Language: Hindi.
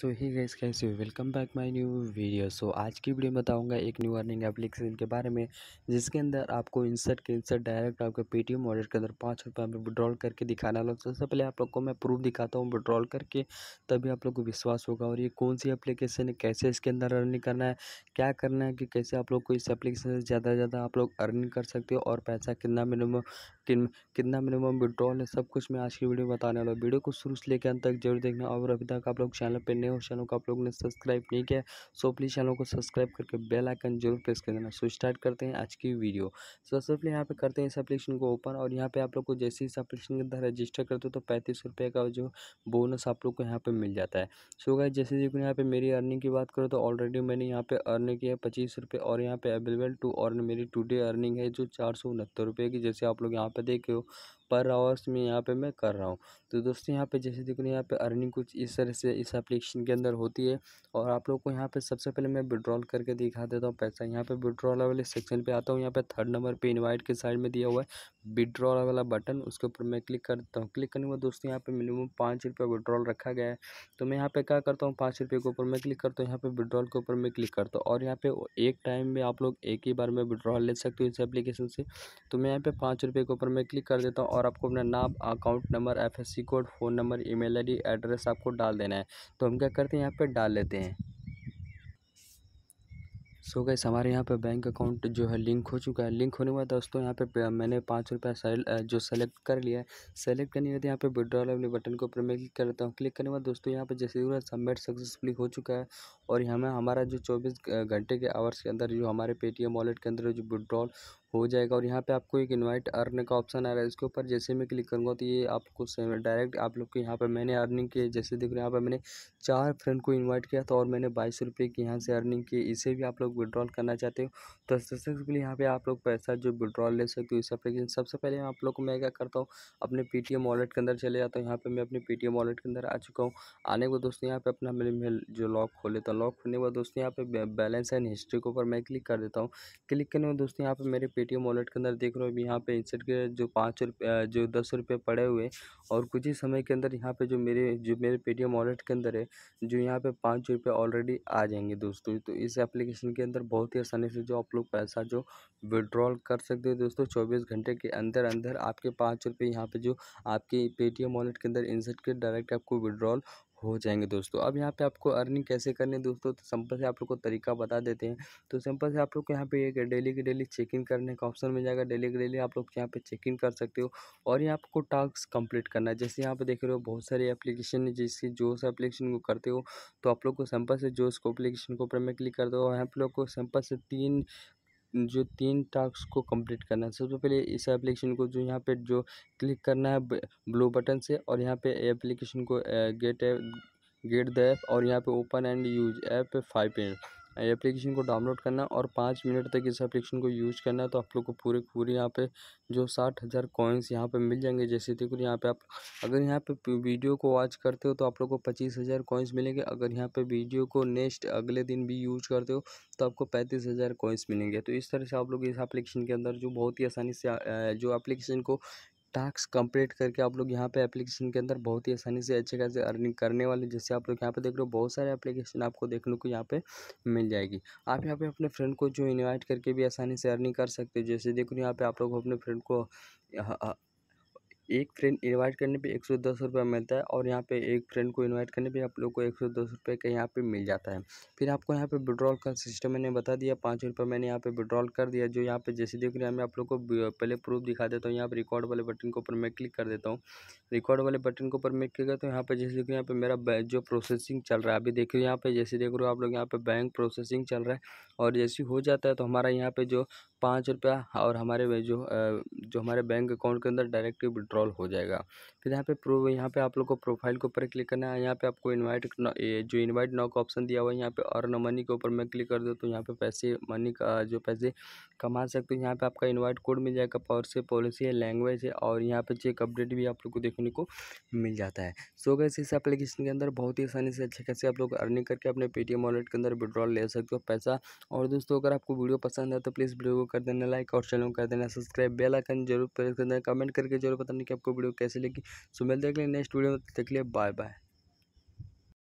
सो ही गैस कैसे welcome back my new video so आज की वीडियो में बताऊंगा एक न्यू अर्निंग एप्लीकेशन के बारे में जिसके अंदर आपको इंसर्ट के इंसर्ट डायरेक्ट आपके पेटीएम टी के अंदर पाँच रुपये में विड्रॉल करके दिखाना लोग सबसे पहले आप लोग को मैं प्रूफ दिखाता हूँ विड्रॉल करके तभी आप लोग को विश्वास होगा और ये कौन सी एप्लीकेशन है कैसे इसके अंदर अर्निंग करना है क्या करना है कि कैसे आप लोग को इस एप्लीकेशन से ज़्यादा से ज़्यादा आप लोग अर्निंग कर सकते हो और पैसा कितना मिनिमम स्क्रीन में कितना मिनिमम विड्रॉल है सब कुछ मैं आज की वीडियो में बताने वाला हूँ वीडियो को शुरू से लेकर अंत तक जरूर देखना और अभी तक आप लोग चैनल पर नए हो चैनल को आप लोगों ने सब्सक्राइब नहीं किया सो प्लीज़ चैनल को सब्सक्राइब करके बेल आइकन जरूर प्रेस कर देना सो स्टार्ट करते हैं आज की वीडियो सो सबसे पहले यहाँ पे करते हैं इस एप्लीकेशन को ओपन और यहाँ पे आप लोग को जैसे इस एप्लीकेशन के अंदर रजिस्टर करते हो तो पैंतीस रुपये का जो बोनस आप लोग को यहाँ पर मिल जाता है सो गए जैसे देखो यहाँ पे मेरी अर्निंग की बात करो तो ऑलरेडी मैंने यहाँ पे अर्न किया है पच्चीस रुपये और यहाँ पर अवेलेबल टू अर्न मेरी टू अर्निंग है जो चार सौ उनहत्तर रुपये की जैसे आप लोग यहाँ पे पते को पर आवर्स में यहाँ पे मैं कर रहा हूँ तो दोस्तों यहाँ पे जैसे देखो यहाँ पे अर्निंग कुछ इस तरह से इस एप्लीकेशन के अंदर होती है और आप लोग को यहाँ पे सबसे पहले मैं विड्रॉल करके दिखा देता हूँ पैसा यहाँ पे विड्रॉल वाले सेक्शन पे आता हूँ यहाँ पे थर्ड नंबर पे इन्वाइट के साइड में दिया हुआ है विड्रॉल वाला बटन उसके ऊपर मैं क्लिक कर देता हूँ क्लिक करने के बाद दोस्तों यहाँ पे मिनिमम पाँच रुपये विड्रॉल रखा गया है तो मैं यहाँ पे क्या करता हूँ पाँच रुपये के ऊपर मैं क्लिक करता हूँ यहाँ पे विड्रॉल के ऊपर मैं क्लिक करता हूँ और यहाँ पे एक टाइम में आप लोग एक ही बार में विड्रॉल ले सकते हो इस एप्लीकेशन से तो मैं यहाँ पे पाँच रुपये के ऊपर मैं क्लिक कर देता हूँ और आपको अपना नाम account number F code phone number email address आपको डाल देना है तो हम क्या करते हैं यहाँ पर डाल लेते हैं सो so गैस हमारे यहाँ पे बैंक अकाउंट जो है लिंक हो चुका है लिंक होने के बाद दोस्तों यहाँ पे मैंने पाँच रुपया सेल जो सेलेक्ट कर लिया है सेलेक्ट करने के बाद यहाँ पे विड्रॉल वाले बटन के ऊपर मैं क्लिक कर लेता हूँ क्लिक करने के बाद दोस्तों यहाँ पे जैसे हुआ सबमिट सक्सेसफुली हो चुका है और यहाँ हमारा जो चौबीस घंटे के आवर्स के अंदर जो हमारे पेटीएम वॉलेट के अंदर जो विड्रॉल हो जाएगा और यहाँ पे आपको एक इनवाइट अर्न का ऑप्शन आ रहा है इसके ऊपर जैसे मैं क्लिक करूँगा तो ये आपको डायरेक्ट आप लोग के यहाँ पर मैंने अर्निंग की जैसे देख रहे हैं यहाँ पर मैंने चार फ्रेंड को इन्वाइट किया था और मैंने बाईस रुपये की यहाँ से अर्निंग की इसे भी आप लोग विड्रॉल करना चाहते हो तो सक्सेसफुल यहाँ पर आप लोग पैसा जो विड्रॉल ले सकते हो इस एप्लीकेशन सबसे पहले आप लोग को मैं क्या करता हूँ अपने पी टी वॉलेट के अंदर चले जाता हूँ यहाँ पर मैं अपने पी टी वॉलेट के अंदर आ चुका हूँ आने को दोस्तों यहाँ पर अपना मेल जो लॉक खोल लेता हूँ लॉक खोलने के बाद दोस्तों यहाँ पर बैलेंस एंड हिस्ट्री के ऊपर मैं क्लिक कर देता हूँ क्लिक करने के बाद दोस्तों यहाँ पर मेरे पेटीएम वॉलेट के अंदर देख रहे हो अभी यहाँ पे इनसेट के जो पाँच जो दस रुपये पड़े हुए और कुछ ही समय के अंदर यहाँ पे जो मेरे जो मेरे पेटीएम वॉलेट के अंदर है जो यहाँ पे पाँच रुपये ऑलरेडी आ जाएंगे दोस्तों तो इस एप्लीकेशन के अंदर बहुत ही आसानी से जो आप लोग पैसा जो विड्रॉल कर सकते हो दोस्तों चौबीस घंटे के अंदर अंदर आपके पाँच रुपये यहाँ पर जो आपके पेटीएम वॉलेट के अंदर इंसर्ट के डायरेक्ट आपको विड्रॉल हो जाएंगे दोस्तों अब यहाँ पे आपको अर्निंग कैसे करनी है दोस्तों तो सिंपल से आप लोग को तरीका बता देते हैं तो सिंपल से आप लोग को यहाँ पे एक डेली की डेली चेक इन करने का ऑप्शन मिल जाएगा डेली की डेली आप लोग यहाँ पे चेक इन कर सकते हो और यहाँ आपको टास्क कंप्लीट करना है जैसे यहाँ पे देख रहे हो बहुत सारे एप्लीकेशन है जिससे जोश एप्लीकेशन को करते हो तो आप लोग को सिंपल से जोश को एप्लीकेशन को ऊपर में क्लिक कर दो यहाँ पे लोग को सिंपल से तीन जो तीन टास्क को कंप्लीट करना है सबसे पहले इस एप्लीकेशन को जो यहाँ पे जो क्लिक करना है ब्लू बटन से और यहाँ पे एप्लीकेशन को गेट गेट द ऐप और यहाँ पे open and use app five paint application को डाउनलोड करना और पाँच मिनट तक इस एप्लीकेशन को यूज करना है तो आप लोग को पूरे पूरे यहाँ पे जो साठ हज़ार कॉइन्स यहाँ पे मिल जाएंगे जैसे देखो यहाँ पे आप अगर यहाँ पे वीडियो को वॉच करते हो तो आप लोग को पच्चीस हज़ार कॉइन्स मिलेंगे अगर यहाँ पे वीडियो को नेक्स्ट अगले दिन भी यूज करते हो तो आपको पैंतीस हज़ार मिलेंगे तो इस तरह से आप लोग इस एप्लीकेशन के अंदर जो बहुत ही आसानी से जो एप्लीकेशन को टास्क कंप्लीट करके आप लोग यहाँ पे एप्लीकेशन के अंदर बहुत ही आसानी से अच्छे खासे अर्निंग करने वाले जैसे आप लोग यहाँ पे देख रहे हो बहुत सारे एप्लीकेशन आपको देखने को यहाँ पे मिल जाएगी आप यहाँ पे अपने फ्रेंड को जो इन्वाइट करके भी आसानी से अर्निंग कर सकते हो जैसे देख हो यहाँ पे आप लोग अपने फ्रेंड को एक फ्रेंड इनवाइट करने पे एक सौ दस रुपये मिलता है और यहाँ पे एक फ्रेंड को इनवाइट करने पे आप लोग को एक सौ दस रुपये का यहाँ पे मिल जाता है फिर आपको यहाँ पे विड्रॉल का सिस्टम मैंने बता दिया पाँच रुपये मैंने यहाँ पे विड्रॉल कर दिया जो यहाँ पे जैसे देख रहे हैं मैं आप लोग को पहले प्रूफ दिखा देता हूँ यहाँ पर रिकॉर्ड वाले बटन के ऊपर मैं क्लिक कर देता हूँ रिकॉर्ड वाले बटन के ऊपर मैं क्लिक करता हूँ यहाँ पर जैसे देख रहे हैं यहाँ पर मेरा जो प्रोसेसिंग चल रहा है अभी देखो यहाँ पे जैसे देख रहे हो आप लोग यहाँ पे बैंक प्रोसेसिंग चल रहा है और जैसे हो जाता है तो हमारा यहाँ पर जो पाँच रुपया और हमारे जो जो हमारे बैंक अकाउंट के अंदर डायरेक्ट विड्रॉ इंस्टॉल हो जाएगा फिर यहाँ पे प्रो यहाँ पे आप लोग को प्रोफाइल के ऊपर क्लिक करना है यहाँ पे आपको इनवाइट जो इनवाइट नाउ का ऑप्शन दिया हुआ है यहाँ पे अर्न मनी के ऊपर मैं क्लिक कर दूँ तो यहाँ पे पैसे मनी का जो पैसे कमा सकते हो यहाँ पे आपका इनवाइट कोड मिल जाएगा से पॉलिसी है लैंग्वेज है और यहाँ पे चेक अपडेट भी आप लोग को देखने को मिल जाता है सो गैस इस एप्लीकेशन के अंदर बहुत ही आसानी से अच्छे खासे आप लोग अर्निंग करके अपने पेटीएम वॉलेट के अंदर विड्रॉल ले सकते हो पैसा और दोस्तों अगर आपको वीडियो पसंद है तो प्लीज़ वीडियो को कर देना लाइक और चैनल को कर देना सब्सक्राइब बेल आइकन जरूर प्रेस कर देना कमेंट करके जरूर बताने कि आपको वीडियो कैसे लगी सो मिलते हैं नेक्स्ट वीडियो में तक लिए बाय बाय